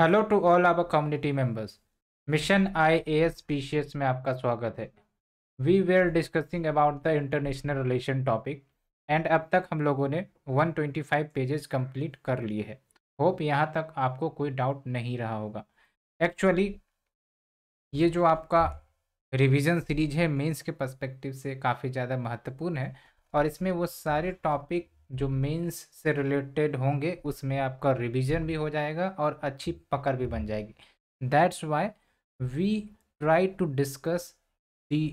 hello to all our community members mission I A S species में आपका स्वागत है we were discussing about the international relation topic and अब तक हम लोगों ने 125 पेजेस कंप्लीट कर लिए हैं होप यहाँ तक आपको कोई डाउट नहीं रहा होगा एक्चुअली ये जो आपका रिवीजन सीरीज है मेंस के पर्सपेक्टिव से काफ़ी ज़्यादा महत्वपूर्ण है और इसमें वो सारे टॉपिक जो मेंस से रिलेटेड होंगे उसमें आपका रिवीजन भी हो जाएगा और अच्छी पकड़ भी बन जाएगी that's why we try to discuss the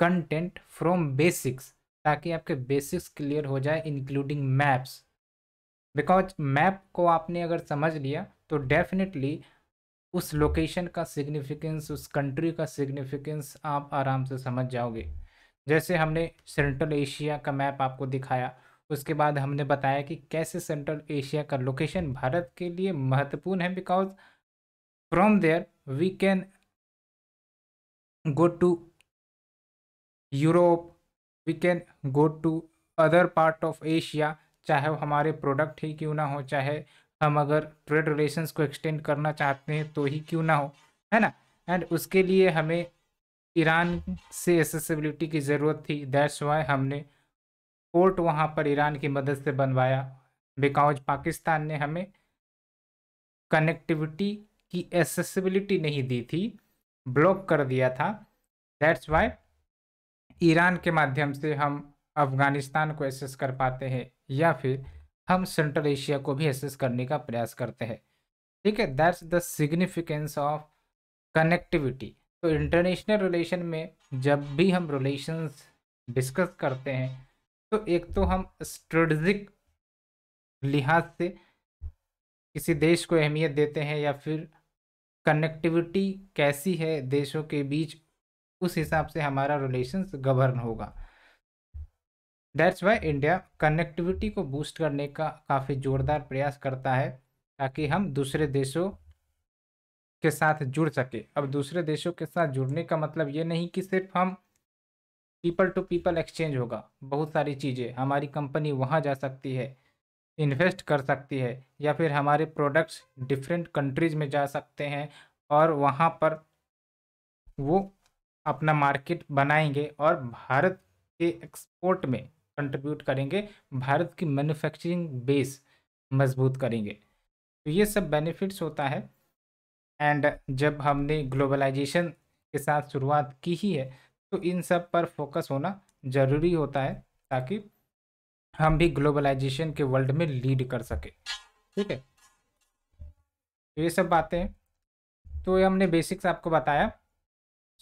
content from basics ताकि आपके बेसिक्स क्लियर हो जाए इंक्लूडिंग मैप्स बिकॉज मैप को आपने अगर समझ लिया तो डेफिनेटली उस लोकेशन का सिग्निफिकेंस उस कंट्री का सिग्निफिकेंस आप आराम से समझ जाओगे जैसे हमने सेंट्रल एशिया का मैप आपको दिखाया उसके बाद हमने बताया कि कैसे सेंट्रल एशिया का लोकेशन भारत के लिए महत्वपूर्ण है because from there we can go to Europe we can go to other part of Asia चाहे वो हमारे प्रोडक्ट ही क्यों ना हो चाहे हम अगर ट्रेड रिलेशंस को एक्सटेंड करना चाहते हैं तो ही क्यों ना हो है ना एंड उसके लिए हमें ईरान से एसेसिबिलिटी की ज़रूरत थी दैट्स वाई हमने पोर्ट वहाँ पर ईरान की मदद से बनवाया बिकॉज पाकिस्तान ने हमें कनेक्टिविटी की एसेसिबिलिटी नहीं दी थी ब्लॉक कर दिया था दैट्स वाई ईरान के माध्यम से हम अफगानिस्तान को एसेस कर पाते हैं या फिर हम सेंट्रल एशिया को भी एसेस करने का प्रयास करते हैं ठीक है that's the significance of connectivity तो इंटरनेशनल रिलेशन में जब भी हम रिलेशंस डिस्कस करते हैं तो एक तो हम स्ट्रेटजिक लिहाज से किसी देश को अहमियत देते हैं या फिर कनेक्टिविटी कैसी है देशों के बीच उस हिसाब से हमारा रिलेशंस गवर्न होगा दैट्स वाई इंडिया कनेक्टिविटी को बूस्ट करने का काफ़ी ज़ोरदार प्रयास करता है ताकि हम दूसरे देशों के साथ जुड़ सके अब दूसरे देशों के साथ जुड़ने का मतलब ये नहीं कि सिर्फ हम पीपल टू पीपल एक्सचेंज होगा बहुत सारी चीज़ें हमारी कंपनी वहाँ जा सकती है इन्वेस्ट कर सकती है या फिर हमारे प्रोडक्ट्स डिफरेंट कंट्रीज में जा सकते हैं और वहाँ पर वो अपना मार्केट बनाएंगे और भारत के एक्सपोर्ट में कंट्रीब्यूट करेंगे भारत की मैन्युफैक्चरिंग बेस मजबूत करेंगे तो ये सब बेनिफिट्स होता है एंड जब हमने ग्लोबलाइजेशन के साथ शुरुआत की ही है तो इन सब पर फोकस होना ज़रूरी होता है ताकि हम भी ग्लोबलाइजेशन के वर्ल्ड में लीड कर सके ठीक है तो ये सब बातें तो ये हमने बेसिक्स आपको बताया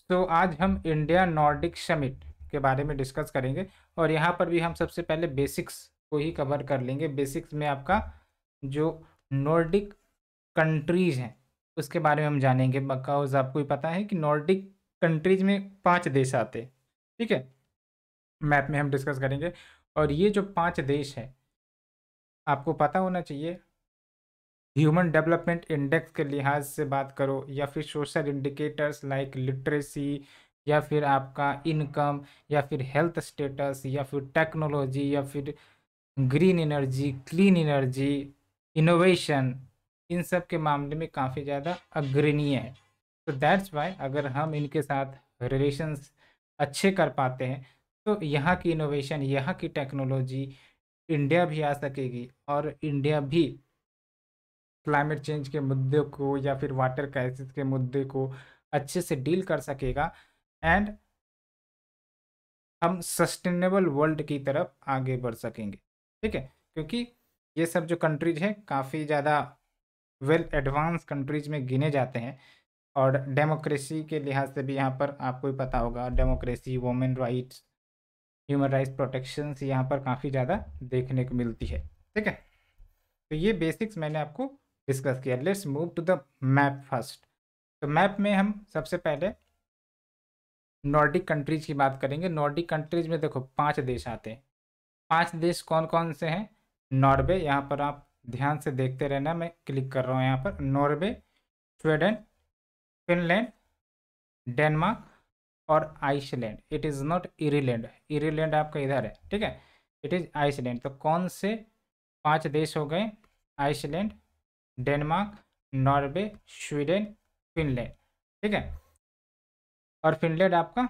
तो आज हम इंडिया नॉर्डिक समिट के बारे में डिस्कस करेंगे और यहाँ पर भी हम सबसे पहले बेसिक्स को ही कवर कर लेंगे बेसिक्स में आपका जो नॉर्डिक कंट्रीज़ हैं उसके बारे में हम जानेंगे बकाउज आपको ही पता है कि नॉर्डिक कंट्रीज में पांच देश आते ठीक है मैप में हम डिस्कस करेंगे और ये जो पांच देश हैं आपको पता होना चाहिए ह्यूमन डेवलपमेंट इंडेक्स के लिहाज से बात करो या फिर सोशल इंडिकेटर्स लाइक लिटरेसी या फिर आपका इनकम या फिर हेल्थ स्टेटस या फिर टेक्नोलॉजी या फिर green energy clean energy innovation इन सब के मामले में काफ़ी ज़्यादा अग्रणीय है तो दैट्स वाई अगर हम इनके साथ रिलेशंस अच्छे कर पाते हैं तो यहाँ की इनोवेशन यहाँ की टेक्नोलॉजी इंडिया भी आ सकेगी और इंडिया भी क्लाइमेट चेंज के मुद्दे को या फिर वाटर क्राइसिस के मुद्दे को अच्छे से डील कर सकेगा एंड हम सस्टेनेबल वर्ल्ड की तरफ आगे बढ़ सकेंगे ठीक है क्योंकि ये सब जो कंट्रीज हैं काफ़ी ज़्यादा वेल एडवांस कंट्रीज में गिने जाते हैं और डेमोक्रेसी के लिहाज से भी यहाँ पर आपको ही पता होगा democracy women rights human rights protections यहाँ पर काफ़ी ज़्यादा देखने को मिलती है ठीक है तो ये बेसिक्स मैंने आपको डिस्कस किया let's move to the map first तो मैप में हम सबसे पहले नॉर्डिक कंट्रीज की बात करेंगे नॉर्डिक कंट्रीज में देखो पांच देश आते हैं पांच देश कौन कौन से हैं नॉर्वे यहाँ पर आप ध्यान से देखते रहना मैं क्लिक कर रहा हूँ यहाँ पर नॉर्वे स्वीडन फिनलैंड डेनमार्क और Iceland it is not Ireland Ireland आपका इधर है ठीक है इट इज़ आइसलैंड तो कौन से पांच देश हो गए Iceland Denmark Norway Sweden Finland ठीक है और फिनलैंड आपका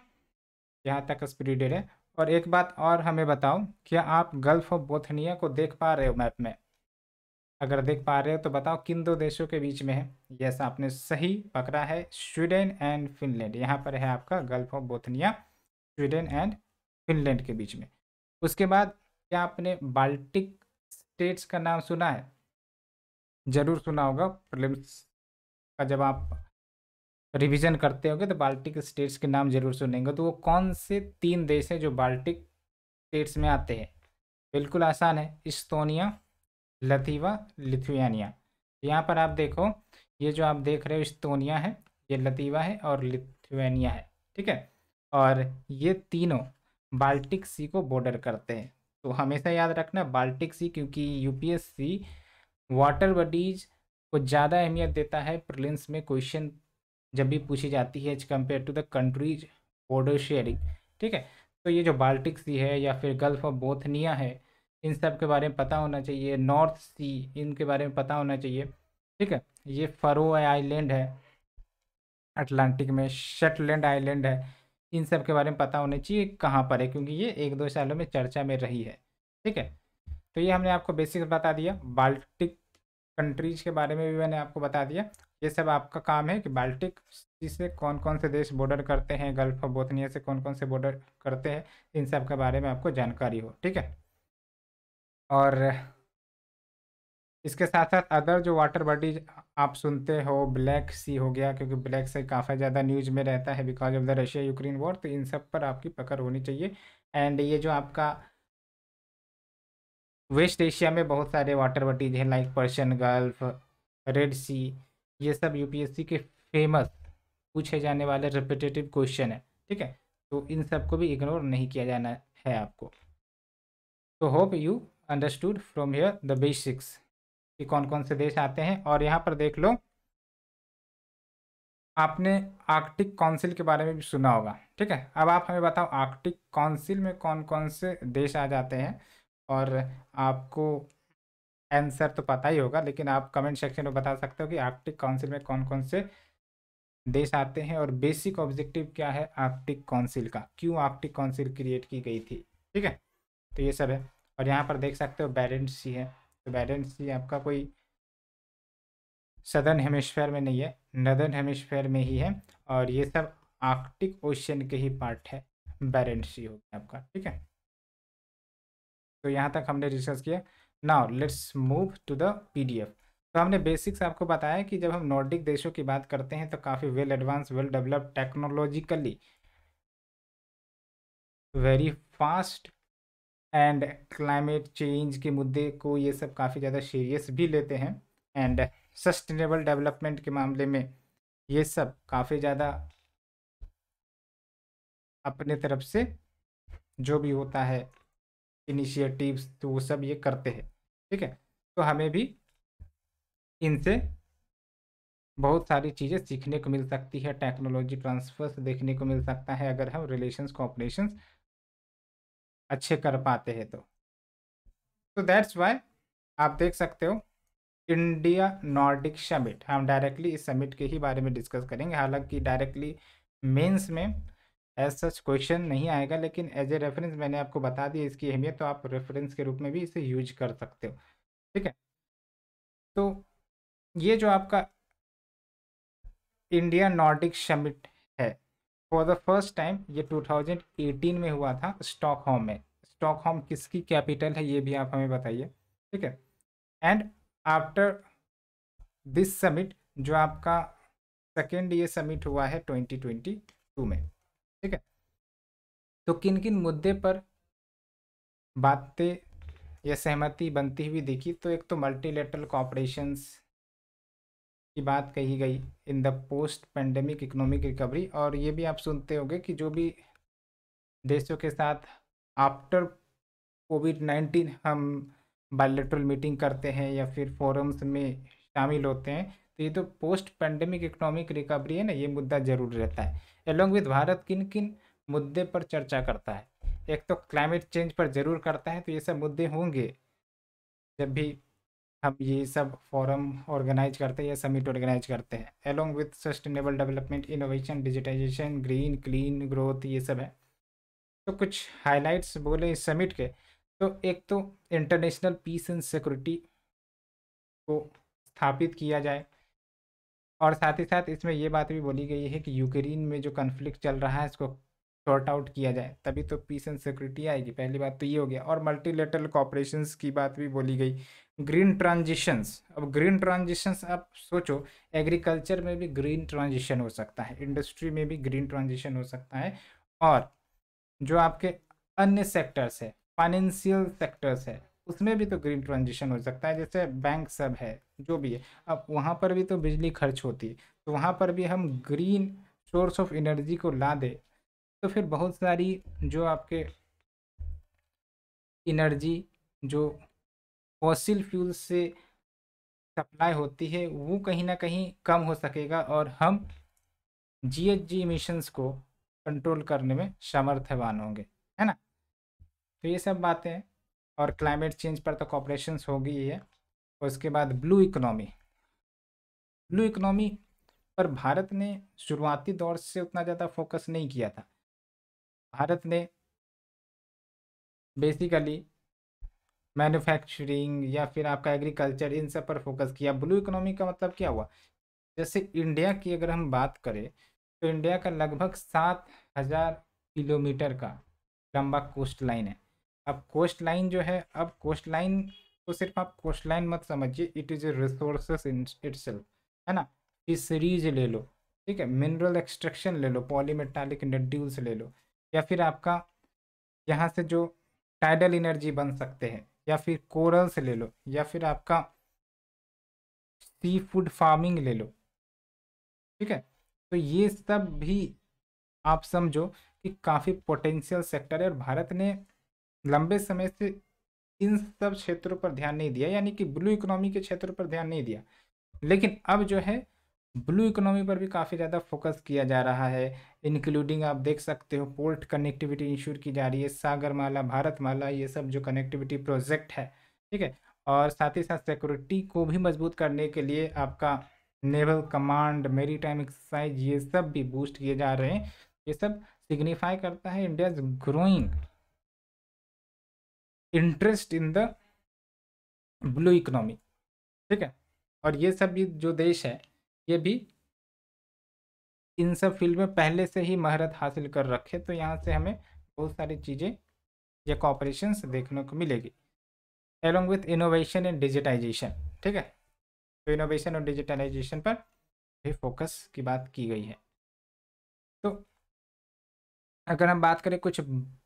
यहाँ तक स्प्रीडेड है और एक बात और हमें बताओ क्या आप गल्फ ऑफ बोथनिया को देख पा रहे हो मैप में अगर देख पा रहे हो तो बताओ किन दो देशों के बीच में है यस आपने सही पकड़ा है स्वीडन एंड फिनलैंड यहाँ पर है आपका Gulf of Bothnia Sweden and Finland के बीच में उसके बाद क्या आपने बाल्टिक स्टेट्स का नाम सुना है जरूर सुना होगा प्रिलिम्स का जब आप रिवीजन करते हो तो बाल्टिक स्टेट्स के नाम जरूर सुनेंगे तो वो कौन से तीन देश हैं जो बाल्टिक स्टेट्स में आते हैं बिल्कुल आसान है इस्तोनिया लतीवा लिथुआनिया तो यहाँ पर आप देखो ये जो आप देख रहे हो इस्तोनिया है ये लतीवा है और लिथुआनिया है ठीक है और ये तीनों बाल्टिक सी को बॉर्डर करते हैं तो हमेशा याद रखना बाल्टिक सी क्योंकि यूपीएससी वाटर बडीज को ज़्यादा अहमियत देता है प्रिलिंस में क्वेश्चन जब भी पूछी जाती है as compare to the countries border sharing ठीक है तो ये जो बाल्टिक सी है या फिर गल्फ ऑफ बोथनिया है इन सब के बारे में पता होना चाहिए नॉर्थ सी इनके बारे में पता होना चाहिए ठीक है ये फरो आइलैंड है अटलांटिक में शटलैंड आइलैंड है इन सब के बारे में पता होना चाहिए कहाँ पर है क्योंकि ये एक दो सालों में चर्चा में रही है ठीक है तो ये हमने आपको बेसिक्स बता दिया बाल्टिक कंट्रीज के बारे में भी मैंने आपको बता दिया ये सब आपका काम है कि बाल्टिक से कौन कौन से देश बॉर्डर करते हैं गल्फ ऑफ बोथनिया से कौन कौन से बॉर्डर करते हैं इन सब के बारे में आपको जानकारी हो ठीक है और इसके साथ साथ अदर जो वाटर बॉडीज आप सुनते हो ब्लैक सी हो गया क्योंकि ब्लैक से काफ़ी ज़्यादा न्यूज़ में रहता है because of the Russia Ukraine war तो इन सब पर आपकी पकड़ होनी चाहिए एंड ये जो आपका वेस्ट एशिया में बहुत सारे वाटर बॉडीज हैं like Persian Gulf Red Sea ये सब यूपीएससी के फेमस पूछे जाने वाले रिपीटेटिव क्वेश्चन है ठीक है तो इन सब को भी इग्नोर नहीं किया जाना है आपको तो hope you understood from here the basics कि कौन कौन से देश आते हैं और यहाँ पर देख लो आपने आर्कटिक काउंसिल के बारे में भी सुना होगा ठीक है अब आप हमें बताओ आर्कटिक काउंसिल में कौन कौन से देश आ जाते हैं और आपको आंसर तो पता ही होगा लेकिन आप कमेंट सेक्शन में बता सकते हो कि आर्कटिक काउंसिल में कौन कौन से देश आते हैं और बेसिक ऑब्जेक्टिव क्या है आर्कटिक काउंसिल का क्यों आर्कटिक काउंसिल क्रिएट की गई थी ठीक है तो ये सब है और यहाँ पर देख सकते हो बैलेंस सी है तो बैलेंस सी आपका कोई सदर्न हेमिस्फेयर में नहीं है नदर्न हेमिस्फेयर में ही है और ये सब आर्कटिक ओशियन के ही पार्ट है बैलेंस सी हो गया आपका ठीक है तो यहाँ तक हमने डिस्कस किया now let's move to the PDF तो हमने बेसिक्स आपको बताया कि जब हम नॉर्डिक देशों की बात करते हैं तो काफ़ी well advance well develop technologically very fast and climate change के मुद्दे को ये सब काफ़ी ज़्यादा सीरियस भी लेते हैं एंड सस्टेनेबल डेवलपमेंट के मामले में ये सब काफ़ी ज़्यादा अपने तरफ से जो भी होता है इनिशिएटिव्स तो वो सब ये करते हैं ठीक है तो हमें भी इनसे बहुत सारी चीज़ें सीखने को मिल सकती है टेक्नोलॉजी ट्रांसफर्स देखने को मिल सकता है अगर हम रिलेशंस कॉपरेशंस अच्छे कर पाते हैं तो तो दैट्स वाई आप देख सकते हो इंडिया नॉर्डिक समिट हम डायरेक्टली इस समिट के ही बारे में डिस्कस करेंगे हालांकि डायरेक्टली मेंस में एज सच क्वेश्चन नहीं आएगा लेकिन एज ए रेफरेंस मैंने आपको बता दिया इसकी अहमियत तो आप रेफरेंस के रूप में भी इसे यूज कर सकते हो ठीक है तो ये जो आपका India Nordic summit for the first time ये 2018 में हुआ था स्टॉक होम में स्टॉक होम किसकी कैपिटल है ये भी आप हमें बताइए ठीक है एंड आफ्टर दिस समिट जो आपका सेकेंड ये समिट हुआ है 2022 में ठीक है तो किन किन मुद्दे पर बातें या सहमति बनती हुई देखी तो एक तो मल्टीलेटरल कॉपरेशंस की बात कही गई in the post pandemic economic recovery और ये भी आप सुनते होंगे कि जो भी देशों के साथ आफ्टर कोविड नाइन्टीन हम बायोलेट्रल मीटिंग करते हैं या फिर फोरम्स में शामिल होते हैं तो ये तो पोस्ट पेंडेमिक इकोनॉमिक रिकवरी है ना ये मुद्दा जरूर रहता है एलोंग विद भारत किन किन मुद्दे पर चर्चा करता है एक तो क्लाइमेट चेंज पर जरूर करता है तो ये सब मुद्दे होंगे जब भी हम ये सब फॉरम ऑर्गेनाइज करते हैं या समिट ऑर्गेनाइज करते हैं along with sustainable development innovation digitization green clean growth ये सब है तो कुछ हाइलाइट्स बोले इस समिट के तो एक तो इंटरनेशनल पीस एंड सिक्योरिटी को स्थापित किया जाए और साथ ही साथ इसमें ये बात भी बोली गई है कि यूक्रेन में जो कन्फ्लिक्ट चल रहा है इसको शॉर्ट आउट किया जाए तभी तो पीस एंड सिक्योरिटी आएगी पहली बात तो ये हो गया और मल्टीलेटरल कॉपरेशन की बात भी बोली गई ग्रीन ट्रांजिशंस अब ग्रीन ट्रांजिशंस आप सोचो एग्रीकल्चर में भी ग्रीन ट्रांजिशन हो सकता है इंडस्ट्री में भी ग्रीन ट्रांजिशन हो सकता है और जो आपके अन्य सेक्टर्स है फाइनेंशियल सेक्टर्स है उसमें भी तो ग्रीन ट्रांजिशन हो सकता है जैसे बैंक सब है जो भी है अब वहाँ पर भी तो बिजली खर्च होती है तो वहाँ पर भी हम ग्रीन सोर्स ऑफ एनर्जी को ला दें तो फिर बहुत सारी जो आपके एनर्जी जो फॉसिल फ्यूल से सप्लाई होती है वो कहीं ना कहीं कम हो सकेगा और हम जीएचजी इमिशंस को कंट्रोल करने में समर्थवान होंगे है ना तो ये सब बातें और क्लाइमेट चेंज पर तो कॉपरेशन होगी ही है उसके बाद ब्लू इकोनॉमी ब्लू इकोनॉमी पर भारत ने शुरुआती दौर से उतना ज़्यादा फोकस नहीं किया था भारत ने बेसिकली मैन्युफैक्चरिंग या फिर आपका एग्रीकल्चर इन सब पर फोकस किया ब्लू इकोनॉमी का मतलब क्या हुआ जैसे इंडिया की अगर हम बात करें तो इंडिया का लगभग सात हज़ार किलोमीटर का लंबा कोस्ट लाइन है अब कोस्ट लाइन जो है अब कोस्ट लाइन को सिर्फ आप कोस्ट लाइन मत समझिए it is a resource in it है ना फिशरीज ले लो ठीक है मिनरल एक्सट्रक्शन ले लो पॉलीमेटालिक नड्यूल्स ले लो या फिर आपका यहाँ से जो टाइडल इनर्जी बन सकते हैं या फिर कोरल से ले लो या फिर आपका सी फूड फार्मिंग ले लो ठीक है तो ये सब भी आप समझो कि काफ़ी पोटेंशियल सेक्टर है और भारत ने लंबे समय से इन सब क्षेत्रों पर ध्यान नहीं दिया यानी कि ब्लू इकोनॉमी के क्षेत्रों पर ध्यान नहीं दिया लेकिन अब जो है ब्लू इकोनॉमी पर भी काफ़ी ज़्यादा फोकस किया जा रहा है इंक्लूडिंग आप देख सकते हो पोर्ट कनेक्टिविटी इंश्योर की जा रही है सागरमाला भारतमाला ये सब जो कनेक्टिविटी प्रोजेक्ट है ठीक है और साथ ही साथ सिक्योरिटी को भी मजबूत करने के लिए आपका naval command maritime exercise ये सब भी बूस्ट किए जा रहे हैं ये सब सिग्निफाई करता है India growing interest in the blue economy ठीक है और ये सब भी जो देश है ये भी इन सब फील्ड में पहले से ही महारत हासिल कर रखे तो यहाँ से हमें बहुत सारी चीज़ें या कॉपरेशन देखने को मिलेगी along with innovation and digitization ठीक है तो इनोवेशन और डिजिटलाइजेशन पर भी फोकस की बात की गई है तो अगर हम बात करें कुछ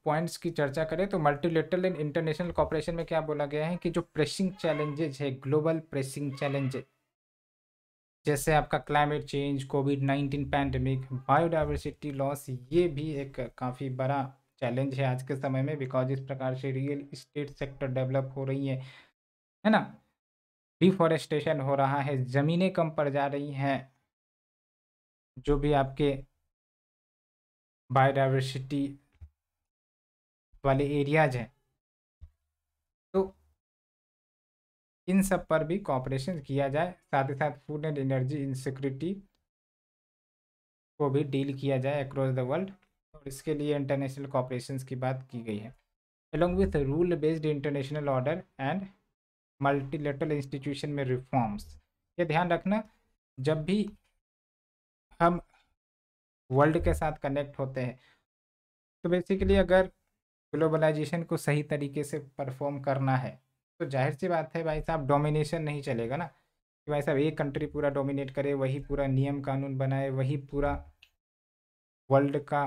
पॉइंट्स की चर्चा करें तो मल्टीलेटरल एंड इंटरनेशनल कॉपरेशन में क्या बोला गया है कि जो प्रेसिंग चैलेंजेज है ग्लोबल प्रेसिंग चैलेंजेज जैसे आपका climate change covid nineteen pandemic biodiversity loss ये भी एक काफ़ी बड़ा चैलेंज है आज के समय में बिकॉज इस प्रकार से रियल इस्टेट सेक्टर डेवलप हो रही है है ना डिफॉरेस्टेशन हो रहा है ज़मीनें कम पड़ जा रही हैं जो भी आपके बायोडाइवर्सिटी वाले एरियाज हैं इन सब पर भी कॉपरेशन किया जाए साथ ही साथ फूड एंड एनर्जी इनसिक्योरिटी को भी डील किया जाए अक्रॉस द वर्ल्ड और इसके लिए इंटरनेशनल कॉपरेशन की बात की गई है along with rule based international order and multilateral institution में रिफॉर्म्स ये ध्यान रखना जब भी हम वर्ल्ड के साथ कनेक्ट होते हैं तो बेसिकली अगर ग्लोबलाइजेशन को सही तरीके से परफॉर्म करना है तो जाहिर सी बात है भाई साहब डोमिनेशन नहीं चलेगा ना कि भाई साहब एक कंट्री पूरा डोमिनेट करे वही पूरा नियम कानून बनाए वही पूरा वर्ल्ड का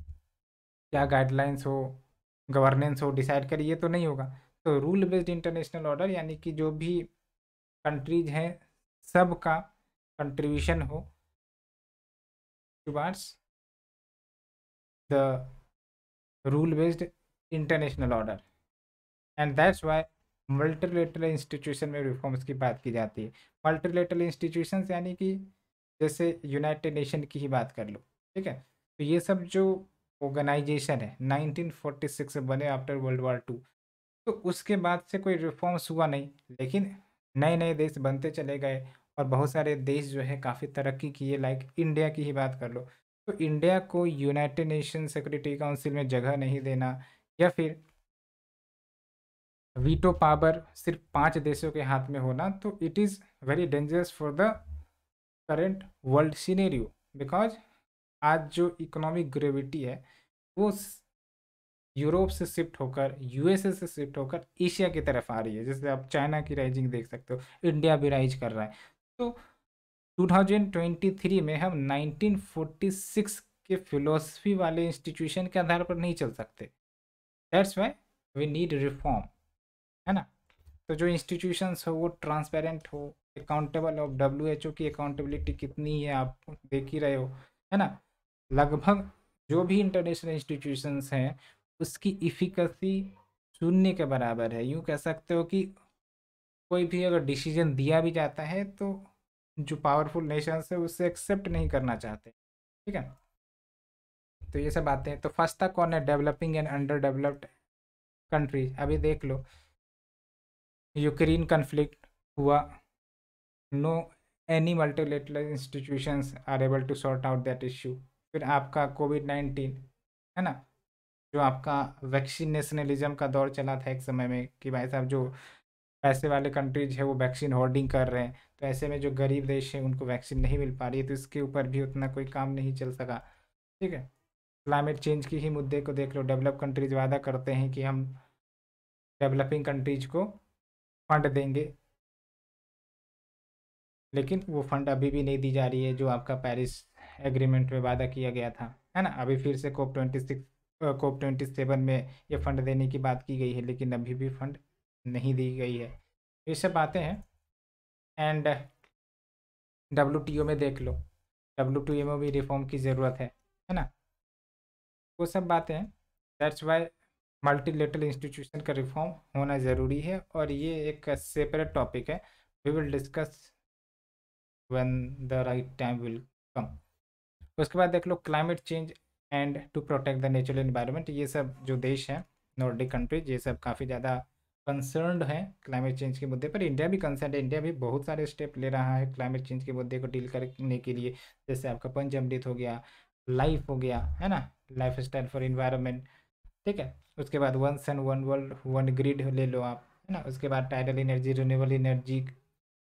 क्या गाइडलाइंस हो गवर्नेंस हो डिसाइड करे ये तो नहीं होगा तो रूल बेस्ड इंटरनेशनल ऑर्डर यानी कि जो भी कंट्रीज हैं सब का कंट्रीब्यूशन हो towards the rule based international order and that's why multilateral institution में रिफॉर्म्स की बात की जाती है मल्टीलेटरल इंस्टीट्यूशन यानी कि जैसे यूनाइटेड नेशन की ही बात कर लो ठीक है तो ये सब जो ऑर्गेनाइजेशन है 1946 से बने आफ्टर वर्ल्ड वार टू तो उसके बाद से कोई रिफॉर्म्स हुआ नहीं लेकिन नए नए देश बनते चले गए और बहुत सारे देश जो है काफ़ी तरक्की किए लाइक इंडिया की ही बात कर लो तो इंडिया को यूनाइटेड नेशन सिक्योरिटी काउंसिल में जगह नहीं देना या फिर वीटो पावर सिर्फ पांच देशों के हाथ में होना तो it is very dangerous for the current world scenario because आज जो इकोनॉमिक ग्रेविटी है वो यूरोप से शिफ्ट होकर यूएसए से शिफ्ट होकर एशिया की तरफ आ रही है जैसे आप चाइना की राइजिंग देख सकते हो इंडिया भी राइज कर रहा है तो 2023 में हम 1946 के फिलोसफी वाले इंस्टीट्यूशन के आधार पर नहीं चल सकते that's why we need reform है ना तो जो इंस्टीट्यूशंस हो वो ट्रांसपेरेंट हो अकाउंटेबल हो डब्ल्यू एच ओ की अकाउंटेबिलिटी कितनी है आप देख ही रहे हो है ना लगभग जो भी इंटरनेशनल इंस्टीट्यूशंस हैं उसकी इफिकसी शून्य के बराबर है यूँ कह सकते हो कि कोई भी अगर डिसीजन दिया भी जाता है तो जो पावरफुल नेशंस है उसे एक्सेप्ट नहीं करना चाहते ठीक है तो ये सब बातें तो फर्स्ट तक कौन है developing and under developed countries अभी देख लो यूक्रेन कन्फ्लिक्ट हुआ no any multilateral institutions are able to sort out that issue फिर आपका कोविड नाइन्टीन है ना जो आपका वैक्सीनेशनलिज्म का दौर चला था एक समय में कि भाई साहब जो पैसे वाले कंट्रीज है वो वैक्सीन होर्डिंग कर रहे हैं तो ऐसे में जो गरीब देश है उनको वैक्सीन नहीं मिल पा रही है तो इसके ऊपर भी उतना कोई काम नहीं चल सका ठीक है क्लाइमेट चेंज की ही मुद्दे को देख लो डेवलप कंट्रीज वादा करते हैं कि हम डेवलपिंग कंट्रीज को फंड देंगे लेकिन वो फंड अभी भी नहीं दी जा रही है जो आपका पेरिस एग्रीमेंट में वादा किया गया था है ना अभी फिर से COP twenty six COP twenty seven में ये फंड देने की बात की गई है लेकिन अभी भी फंड नहीं दी गई है ये सब बातें हैं एंड डब्ल्यू टी ओ में देख लो डब्ल्यू टी ओ में भी रिफॉर्म की ज़रूरत है है ना वो सब बातें हैं दैट्स वाई मल्टीलेटरल इंस्टीट्यूशन का रिफॉर्म होना ज़रूरी है और ये एक सेपरेट टॉपिक है we will discuss when the right time will come उसके बाद देख लो climate change and to protect the natural environment ये सब जो देश हैं नॉर्डिक कंट्रीज ये सब काफ़ी ज़्यादा कंसर्न है क्लाइमेट चेंज के मुद्दे पर इंडिया भी कंसर्न है इंडिया भी बहुत सारे स्टेप ले रहा है क्लाइमेट चेंज के मुद्दे को डील करने के लिए जैसे आपका पंच अमृत हो गया लाइफ हो गया है ना लाइफ स्टाइल फॉर इन्वायरमेंट ठीक है उसके बाद one sun one world one grid ले लो आप है ना उसके बाद टाइडल एनर्जी रिन्यूएबल एनर्जी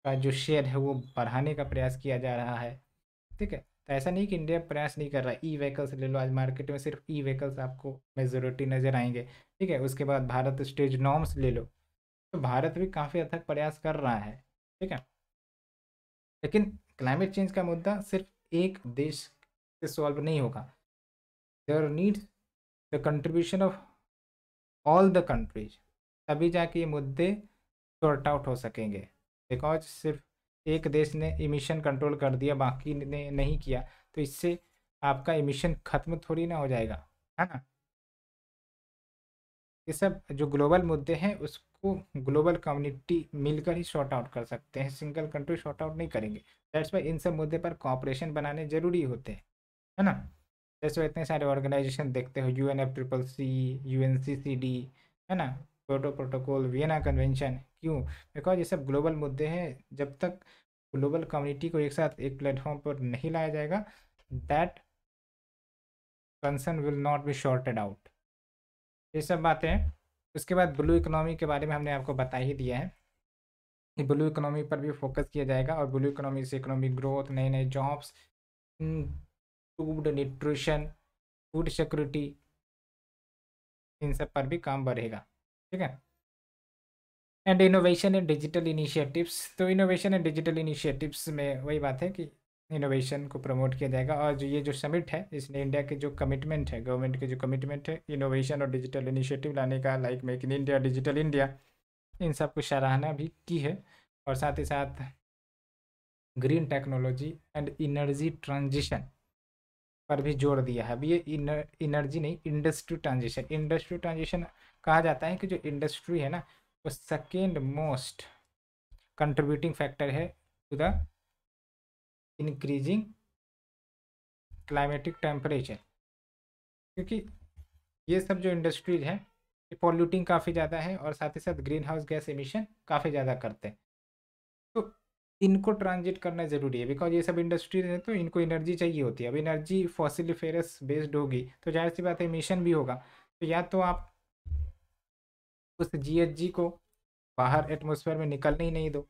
का जो शेयर है वो बढ़ाने का प्रयास किया जा रहा है ठीक है तो ऐसा नहीं कि इंडिया प्रयास नहीं कर रहा ई व्हीकल्स ले लो आज मार्केट में सिर्फ ई व्हीकल्स आपको मेजोरिटी नज़र आएंगे ठीक है उसके बाद भारत स्टेज नॉर्म्स ले लो तो भारत भी काफ़ी अथक प्रयास कर रहा है ठीक है लेकिन क्लाइमेट चेंज का मुद्दा सिर्फ एक देश से सॉल्व नहीं होगा there needs the contribution of all the countries तभी जाके ये मुद्दे सॉर्ट आउट हो सकेंगे बिकॉज सिर्फ एक देश ने इमिशन कंट्रोल कर दिया बाकी ने नहीं किया तो इससे आपका इमिशन खत्म थोड़ी ना हो जाएगा है ना ये सब जो ग्लोबल मुद्दे हैं उसको ग्लोबल कम्युनिटी मिलकर ही शॉर्ट आउट कर सकते हैं सिंगल कंट्री शॉर्ट आउट नहीं करेंगे दैट्स वाई इन सब मुद्दे पर कॉपरेशन बनाने ज़रूरी होते हैं है ना जैसे इतने सारे ऑर्गेनाइजेशन देखते हो U N F triple C U N C C D है ना प्रोटो प्रोटोकॉल वियना कन्वेंशन क्यों बिकॉज ये सब ग्लोबल मुद्दे हैं जब तक ग्लोबल कम्युनिटी को एक साथ एक प्लेटफॉर्म पर नहीं लाया जाएगा that concern will not be sorted out ये सब बातें उसके बाद ब्लू इकोनॉमी के बारे में हमने आपको बता ही दिया है कि ब्लू इकोनॉमी पर भी फोकस किया जाएगा और ब्लू इकोनॉमी से इकोनॉमिक ग्रोथ नए नए jobs food nutrition food security इन सब पर भी काम बढ़ेगा ठीक है and innovation and digital initiatives तो इनोवेशन एंड डिजिटल इनिशिएटिव्स में वही बात है कि इनोवेशन को प्रमोट किया जाएगा और जो ये जो समिट है इसने इंडिया के जो कमिटमेंट है गवर्नमेंट के जो कमिटमेंट है इनोवेशन और डिजिटल इनिशिएटिव लाने का like make in India digital India इन सब को सराहना भी की है और साथ ही साथ green technology and energy transition पर भी जोड़ दिया है अब ये इनर्जी नहीं इंडस्ट्री ट्रांजिशन इंडस्ट्री ट्रांजिशन कहा जाता है कि जो इंडस्ट्री है ना वो सेकेंड मोस्ट कंट्रीब्यूटिंग फैक्टर है to the increasing climatic temperature क्योंकि ये सब जो इंडस्ट्रीज हैं ये पॉल्यूटिंग काफ़ी ज़्यादा है और साथ ही साथ ग्रीन हाउस गैस एमिशन काफ़ी ज़्यादा करते हैं इनको ट्रांजिट करना ज़रूरी है बिकॉज ये सब इंडस्ट्रीज है तो इनको एनर्जी चाहिए होती है अब एनर्जी फॉसिल फेरस बेस्ड होगी तो जाहिर सी बात है मिशन भी होगा तो या तो आप उस जीएचजी को बाहर एटमोसफेयर में निकलने ही नहीं दो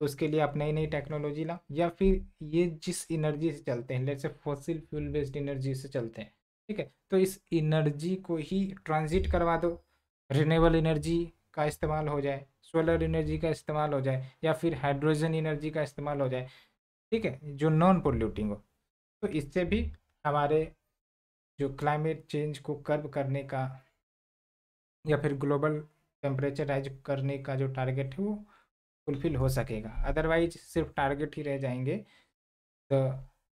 तो उसके लिए आप नई नई टेक्नोलॉजी ला या फिर ये जिस एनर्जी से चलते हैं जैसे फॉसिल फ्यूल बेस्ड एनर्जी से चलते हैं ठीक है तो इस एनर्जी को ही ट्रांजिट करवा दो रिनेबल एनर्जी का इस्तेमाल हो जाए सोलर एनर्जी का इस्तेमाल हो जाए या फिर हाइड्रोजन एनर्जी का इस्तेमाल हो जाए ठीक है जो नॉन पोल्यूटिंग हो तो इससे भी हमारे जो क्लाइमेट चेंज को कर्व करने का या फिर ग्लोबल टेम्परेचर राइज करने का जो टारगेट है वो फुलफिल हो सकेगा अदरवाइज सिर्फ टारगेट ही रह जाएंगे तो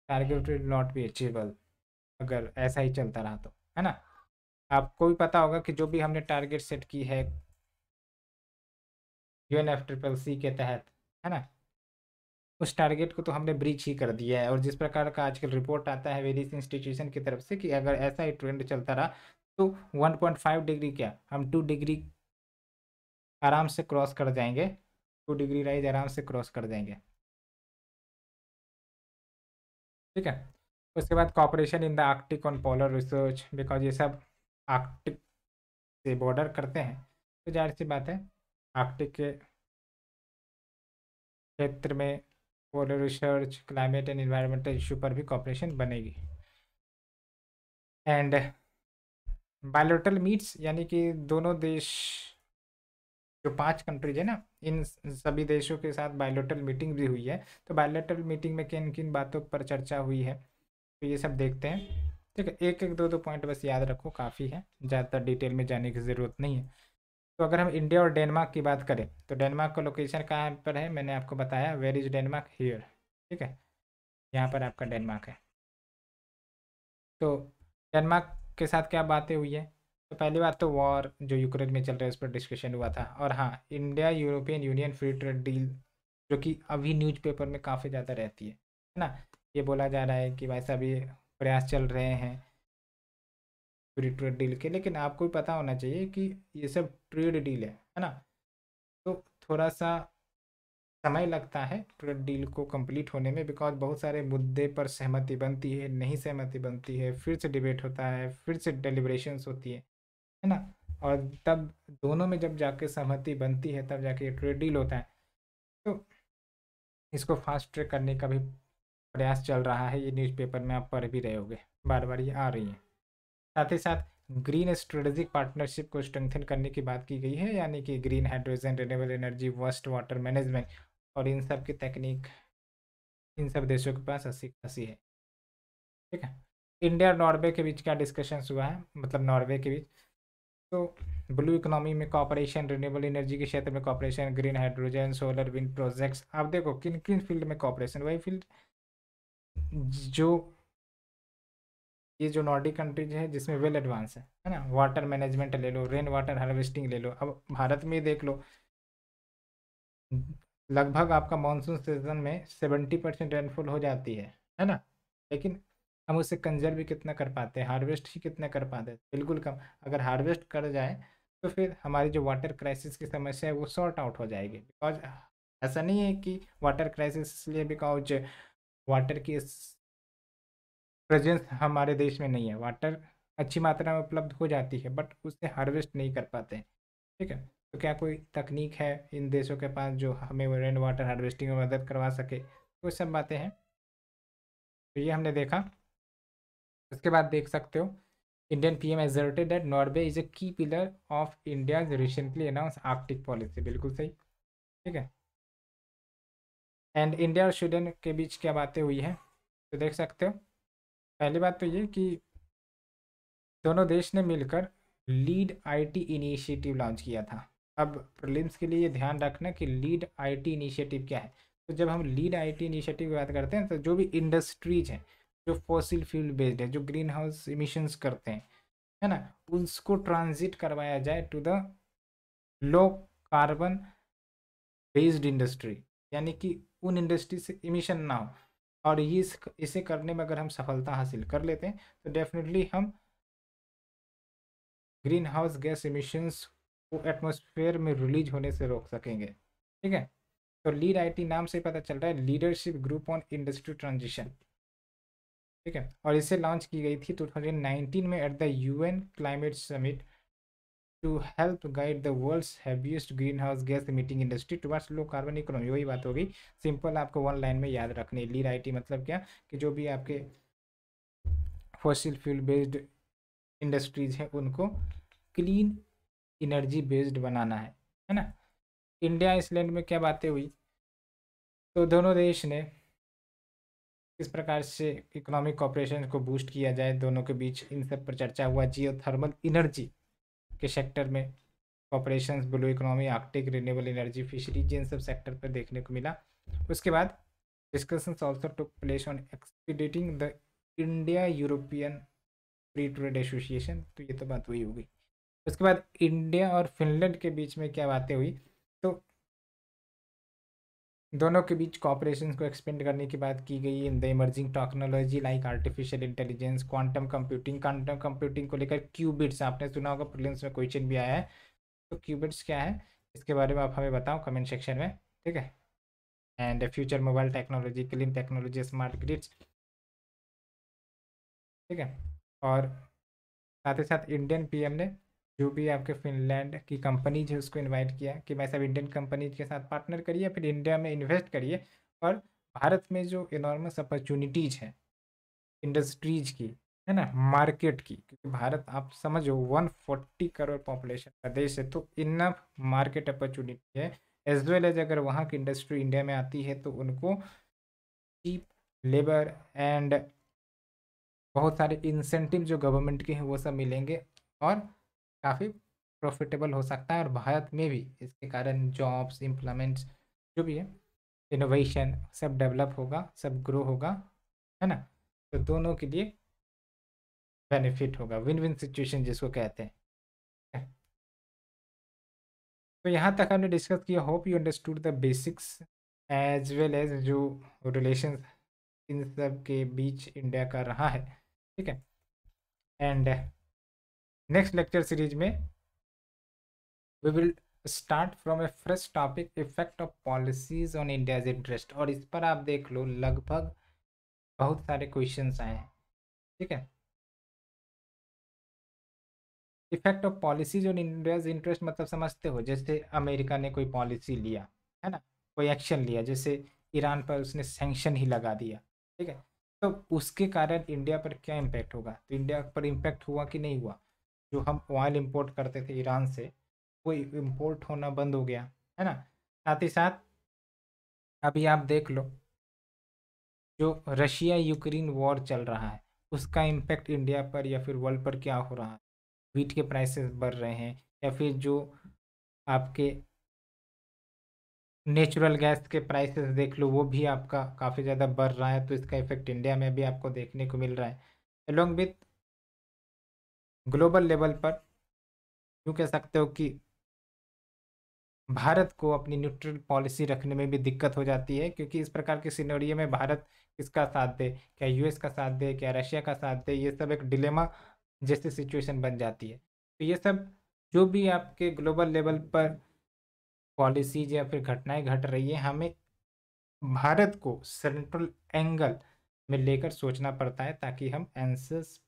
target will not be achievable अगर ऐसा ही चलता रहा तो है ना आपको भी पता होगा कि जो भी हमने टारगेट सेट की है U N F triple C के तहत है ना उस टारगेट को तो हमने ब्रीच ही कर दिया है और जिस प्रकार का आजकल रिपोर्ट आता है वेरियस इंस्टीट्यूशन की तरफ से कि अगर ऐसा ही ट्रेंड चलता रहा तो 1.5 डिग्री क्या हम 2 डिग्री आराम से क्रॉस कर जाएंगे 2 डिग्री राइज आराम से क्रॉस कर जाएंगे ठीक है उसके बाद cooperation in the Arctic on polar research because ये सब आर्कटिक से बॉर्डर करते हैं तो जाहिर सी बात है आर्कटिक के क्षेत्र में polar research climate and environmental issue पर भी कॉपरेशन बनेगी एंड बायोलटल मीट्स यानी कि दोनों देश जो पांच कंट्रीज है ना इन सभी देशों के साथ बायोलटल मीटिंग भी हुई है तो बायोलटल मीटिंग में किन किन बातों पर चर्चा हुई है तो ये सब देखते हैं ठीक है एक एक दो दो पॉइंट बस याद रखो काफ़ी है ज़्यादातर डिटेल में जाने की ज़रूरत नहीं है तो अगर हम इंडिया और डेनमार्क की बात करें तो डेनमार्क का लोकेशन कहाँ पर है मैंने आपको बताया वेर इज़ डेनमार्क हियर ठीक है यहाँ पर आपका डेनमार्क है तो डेनमार्क के साथ क्या बातें हुई है तो पहली बात तो वॉर जो यूक्रेन में चल रहा है उस पर डिस्कशन हुआ था और हाँ India European Union free trade deal जो कि अभी न्यूज़पेपर में काफ़ी ज़्यादा रहती है है ना ये बोला जा रहा है कि भाई साहब ये प्रयास चल रहे हैं फ्री ट्रेड डील के लेकिन आपको भी पता होना चाहिए कि ये सब ट्रेड डील है है ना तो थोड़ा सा समय लगता है ट्रेड डील को कंप्लीट होने में बिकॉज बहुत सारे मुद्दे पर सहमति बनती है नहीं सहमति बनती है फिर से डिबेट होता है फिर से डेलिब्रेशंस होती है है ना और तब दोनों में जब जाके सहमति बनती है तब जाके ट्रेड डील होता है तो इसको फास्ट ट्रैक करने का भी प्रयास चल रहा है ये न्यूज़पेपर में आप पढ़ भी रहे होगे बार बार ये आ रही है साथ ही साथ ग्रीन स्ट्रेटेजिक पार्टनरशिप को स्ट्रेंथन करने की बात की गई है यानी कि green hydrogen renewable energy waste water management और इन सब की तकनीक इन सब देशों के पास अस्सी खासी है ठीक है इंडिया नॉर्वे के बीच क्या डिस्कशन हुआ है मतलब नॉर्वे के बीच तो ब्लू इकोनॉमी में कॉपरेशन रिन्यूएबल एनर्जी के क्षेत्र में cooperation green hydrogen solar wind projects आप देखो किन किन फील्ड में कॉपरेशन वही फील्ड जो ये जो नॉर्डिक कंट्रीज है जिसमें वेल एडवांस है है ना वाटर मैनेजमेंट ले लो रेन वाटर हार्वेस्टिंग ले लो अब भारत में देख लो लगभग आपका मानसून सीजन में सेवेंटी परसेंट रेनफॉल हो जाती है है ना लेकिन हम उसे कंजर्व भी कितना कर पाते हैं हार्वेस्ट ही कितना कर पाते हैं बिल्कुल कम अगर हार्वेस्ट कर जाए तो फिर हमारी जो वाटर क्राइसिस की समस्या है वो सॉर्ट आउट हो जाएगी बिकॉज ऐसा नहीं है कि वाटर क्राइसिस इसलिए बिकॉज वाटर की प्रेजेंस हमारे देश में नहीं है वाटर अच्छी मात्रा में उपलब्ध हो जाती है बट उससे हार्वेस्ट नहीं कर पाते हैं ठीक है तो क्या कोई तकनीक है इन देशों के पास जो हमें रेन वाटर हार्वेस्टिंग में मदद करवा सके वो तो सब बातें हैं तो ये हमने देखा उसके बाद देख सकते हो Indian P M asserted that Norway is a key pillar of India recently announce Arctic policy बिल्कुल सही ठीक है एंड इंडिया और स्वीडन के बीच क्या बातें हुई हैं तो देख सकते हो पहली बात तो ये कि दोनों देश ने मिलकर लीड आईटी इनिशिएटिव लॉन्च किया था अब प्रलिम्स के लिए ध्यान रखना कि लीड आईटी इनिशिएटिव क्या है तो जब हम लीड आईटी इनिशिएटिव की बात करते हैं तो जो भी इंडस्ट्रीज हैं जो फॉसिल फ्यूल बेस्ड है जो ग्रीन हाउस इमिशंस करते हैं है ना उसको ट्रांजिट करवाया जाए to the low carbon based industry यानी कि उन इंडस्ट्री से इमिशन ना हो और इस इसे करने में अगर हम सफलता हासिल कर लेते हैं तो डेफिनेटली हम ग्रीन हाउस गैस इमिशंस को एटमॉस्फेयर में रिलीज होने से रोक सकेंगे ठीक है तो लीड आईटी नाम से पता चल रहा है leadership group on industry transition ठीक है और इसे लॉन्च की गई थी 2019 में at the U climate summit to help guide the world's heaviest greenhouse gas emitting industry to low carbon economy वही बात हो गई सिंपल आपको वन लाइन में याद रखने ली राइटी मतलब क्या कि जो भी आपके फॉसिल फ्यूल बेस्ड इंडस्ट्रीज हैं उनको क्लीन इनर्जी बेस्ड बनाना है है ना इंडिया आइसलैंड में क्या बातें हुई तो दोनों देश ने किस प्रकार से इकोनॉमिक कॉपरेशन को बूस्ट किया जाए दोनों के बीच इन सब पर चर्चा हुआ जियो थर्मल इनर्जी के सेक्टर में operations blue economy Arctic renewable energy fisheries इन सब सेक्टर पर देखने को मिला उसके बाद discussion also took place on expediting the India European free trade association तो ये तो बात वही हो गई उसके बाद इंडिया और फिनलैंड के बीच में क्या बातें हुई तो दोनों के बीच कॉपरेशन को एक्सपेंड करने की बात की गई in the emerging technology like artificial intelligence quantum computing quantum computing को लेकर क्यूबिट्स आपने सुना होगा प्रिलिम्स में क्वेश्चन भी आया है तो क्यूबिट्स क्या है इसके बारे में आप हमें बताओ कमेंट सेक्शन में ठीक है and future mobile technology clean technology smart grids ठीक है और साथ ही साथ इंडियन पीएम ने जो भी आपके फिनलैंड की कंपनीज है उसको इनवाइट किया कि भाई साहब इंडियन कंपनीज के साथ पार्टनर करिए फिर इंडिया में इन्वेस्ट करिए और भारत में जो इनॉर्मस अपॉर्चुनिटीज़ हैं इंडस्ट्रीज की है ना मार्केट की क्योंकि भारत आप समझो 140 करोड़ पॉपुलेशन का देश है तो इनफ मार्केट अपॉर्चुनिटी है एज वेल एज अगर वहाँ की इंडस्ट्री इंडिया में आती है तो उनको चीप लेबर एंड बहुत सारे इंसेंटिव जो गवर्नमेंट के हैं वो सब मिलेंगे और काफ़ी प्रॉफिटेबल हो सकता है और भारत में भी इसके कारण जॉब्स इम्प्लॉयमेंट्स जो भी है इनोवेशन सब डेवलप होगा सब ग्रो होगा है ना तो दोनों के लिए बेनिफिट होगा विन विन सिचुएशन जिसको कहते हैं तो यहाँ तक हमने डिस्कस किया hope you understood the basics as well as जो रिलेशन इन सब के बीच इंडिया का रहा है ठीक है एंड नेक्स्ट लेक्चर सीरीज में we will start from a fresh topic effect of policies on India's interest और इस पर आप देख लो लगभग बहुत सारे क्वेश्चन आए हैं ठीक है effect of policies on India's interest मतलब समझते हो जैसे अमेरिका ने कोई पॉलिसी लिया है ना कोई एक्शन लिया जैसे ईरान पर उसने सेंक्शन ही लगा दिया ठीक है तो उसके कारण इंडिया पर क्या इम्पैक्ट होगा तो इंडिया पर इम्पैक्ट हुआ कि नहीं हुआ जो हम ऑयल इम्पोर्ट करते थे ईरान से वो इम्पोर्ट होना बंद हो गया है ना साथ ही साथ अभी आप देख लो जो रशिया यूक्रेन वॉर चल रहा है उसका इम्पेक्ट इंडिया पर या फिर वर्ल्ड पर क्या हो रहा है वीट के प्राइसेस बढ़ रहे हैं या फिर जो आपके नेचुरल गैस के प्राइसेस देख लो वो भी आपका काफ़ी ज़्यादा बढ़ रहा है तो इसका इफेक्ट इंडिया में भी आपको देखने को मिल रहा है एलोंग विथ ग्लोबल लेवल पर यूँ कह सकते हो कि भारत को अपनी न्यूट्रल पॉलिसी रखने में भी दिक्कत हो जाती है क्योंकि इस प्रकार के सिनेरियो में भारत किसका साथ दे क्या यूएस का साथ दे क्या रशिया का साथ दे ये सब एक डिलेमा जैसी सिचुएशन बन जाती है तो ये सब जो भी आपके ग्लोबल लेवल पर पॉलिसीज या फिर घटनाएं घट रही है हमें भारत को सेंट्रल एंगल में लेकर सोचना पड़ता है ताकि हम एंसर्स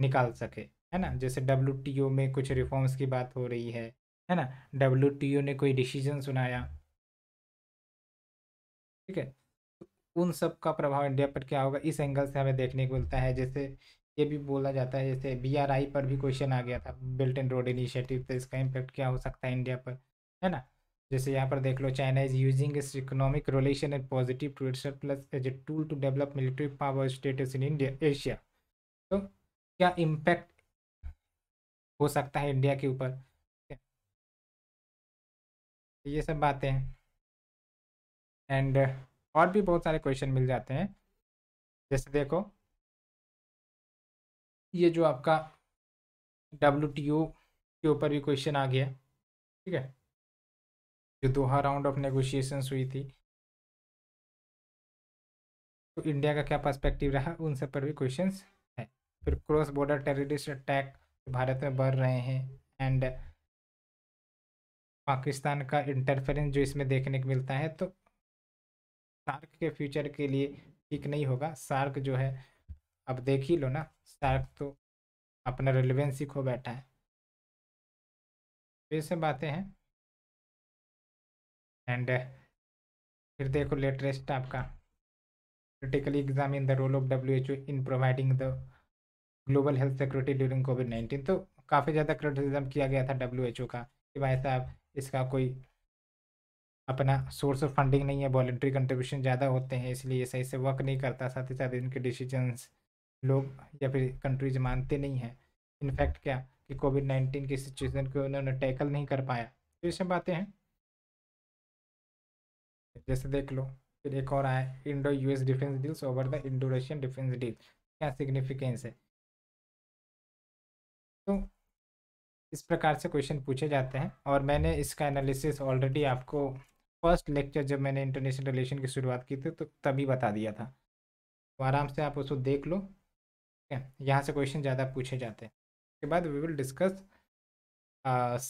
निकाल सके है ना जैसे डब्ल्यू में कुछ रिफॉर्म्स की बात हो रही है है ना डब्ल्यू ने कोई डिसीजन सुनाया ठीक है उन सब का प्रभाव इंडिया पर क्या होगा इस एंगल से हमें देखने को मिलता है जैसे ये भी बोला जाता है जैसे बीआरआई पर भी क्वेश्चन आ गया था बेल्ट एंड रोड इनिशिएटिव तो इसका इम्पैक्ट क्या हो सकता है इंडिया पर है ना जैसे यहाँ पर देख लो चाइना इज यूजिंग इस economic relation and positive to plus as a tool to develop military power status in India Asia तो क्या इम्पैक्ट हो सकता है इंडिया के ऊपर ये सब बातें हैं एंड और भी बहुत सारे क्वेश्चन मिल जाते हैं जैसे देखो ये जो आपका डब्ल्यू टी ओ के ऊपर भी क्वेश्चन आ गया ठीक है जो दोहा राउंड ऑफ नेगोशिएशंस हुई थी तो इंडिया का क्या पर्सपेक्टिव रहा उन सब पर भी क्वेश्चंस फिर cross border terrorist attack Bharat में बढ़ रहे हैं एंड पाकिस्तान का इंटरफेरेंस जो इसमें देखने को मिलता है तो सार्क के फ्यूचर के लिए ठीक नहीं होगा सार्क जो है अब देख ही लो ना सार्क तो अपना ही खो बैठा है ये तो सब बातें हैं एंड फिर देखो लेटेस्ट आपका the role of W H O in providing the global health security during covid nineteen तो काफ़ी ज़्यादा क्रिटिसिज्म किया गया था डब्ल्यू का कि भाई साहब इसका कोई अपना सोर्स ऑफ फंडिंग नहीं है वॉल्ट्री कंट्रीब्यूशन ज़्यादा होते हैं इसलिए ये सही से वर्क नहीं करता साथ ही साथ इनके डिसीजन लोग या फिर कंट्रीज मानते नहीं हैं इनफैक्ट क्या कि कोविड नाइन्टीन की सिचुएशन को उन्होंने टैकल नहीं कर पाया तो ये सब बातें हैं जैसे देख लो फिर एक और आया Indo US defence deals over the Indo Russian defence deal क्या सिग्निफिकेंस है तो इस प्रकार से क्वेश्चन पूछे जाते हैं और मैंने इसका एनालिसिस ऑलरेडी आपको फर्स्ट लेक्चर जब मैंने इंटरनेशनल रिलेशन की शुरुआत की थी तो तभी बता दिया था तो आराम से आप उसको देख लो ठीक है यहाँ से क्वेश्चन ज़्यादा पूछे जाते हैं उसके बाद we will discuss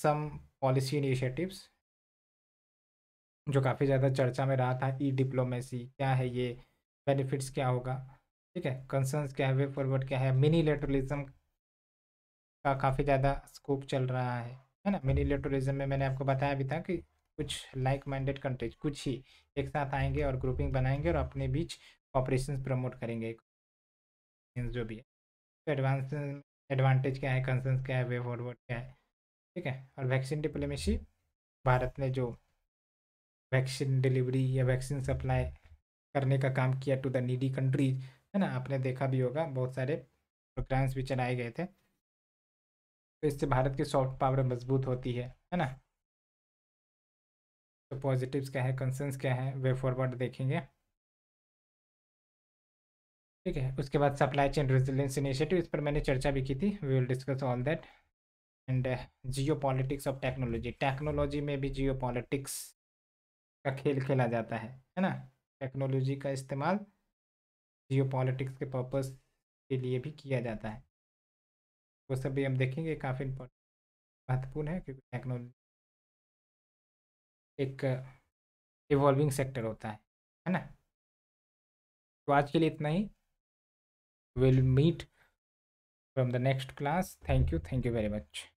some policy initiatives जो काफ़ी ज़्यादा चर्चा में रहा था ई डिप्लोमेसी क्या है ये बेनिफिट्स क्या होगा ठीक है कंसर्न क्या है वे फॉरवर्ड क्या है मिनी लेटरलिज्म का काफ़ी ज़्यादा स्कोप चल रहा है है ना मिनी टूरिज्म में मैंने आपको बताया भी था कि कुछ लाइक माइंडेड कंट्रीज कुछ ही एक साथ आएंगे और ग्रुपिंग बनाएंगे और अपने बीच ऑपरेशन प्रमोट करेंगे जो भी है तो एडवांस एडवांटेज क्या है कंसर्स क्या है वे फॉरवर्ड क्या है ठीक है और वैक्सीन डिप्लोमेसी भारत ने जो वैक्सीन डिलीवरी या वैक्सीन सप्लाई करने का काम किया टू द नीडी कंट्रीज है ना आपने देखा भी होगा बहुत सारे प्रोग्राम्स भी चलाए गए थे तो इससे भारत की सॉफ्ट पावर मजबूत होती है है ना तो पॉजिटिव्स क्या है कंसर्न्स क्या है वे फॉरवर्ड देखेंगे ठीक है उसके बाद सप्लाई चेन रेजिलेंस इनिशिएटिव इस पर मैंने चर्चा भी की थी we will discuss all that and geopolitics of technology technology में भी जियो पॉलिटिक्स का खेल खेला जाता है है ना टेक्नोलॉजी का इस्तेमाल जियो पॉलिटिक्स के पर्पज़ के लिए भी किया जाता है वो सब भी हम देखेंगे काफ़ी महत्वपूर्ण है क्योंकि टेक्नोलॉजी एक इवॉल्विंग सेक्टर होता है है ना तो आज के लिए इतना ही will meet from the next class thank you thank you very much